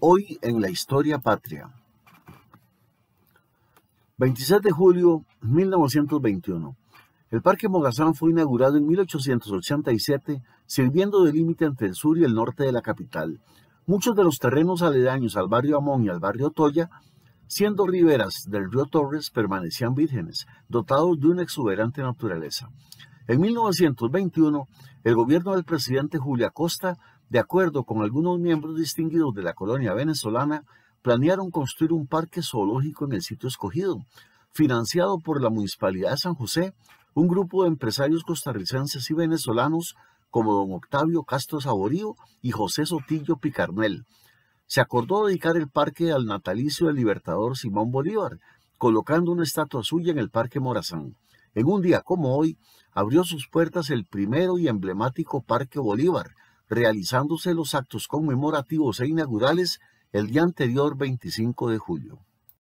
Hoy en la historia patria. 26 de julio 1921. El Parque Mogazán fue inaugurado en 1887, sirviendo de límite entre el sur y el norte de la capital. Muchos de los terrenos aledaños al barrio Amón y al barrio Toya, siendo riberas del río Torres, permanecían vírgenes, dotados de una exuberante naturaleza. En 1921, el gobierno del presidente Julio Acosta, de acuerdo con algunos miembros distinguidos de la colonia venezolana, planearon construir un parque zoológico en el sitio escogido, financiado por la Municipalidad de San José, un grupo de empresarios costarricenses y venezolanos como don Octavio Castro Saborío y José Sotillo Picarnel. Se acordó dedicar el parque al natalicio del libertador Simón Bolívar, colocando una estatua suya en el Parque Morazán. En un día como hoy, abrió sus puertas el primero y emblemático Parque Bolívar, realizándose los actos conmemorativos e inaugurales el día anterior 25 de julio.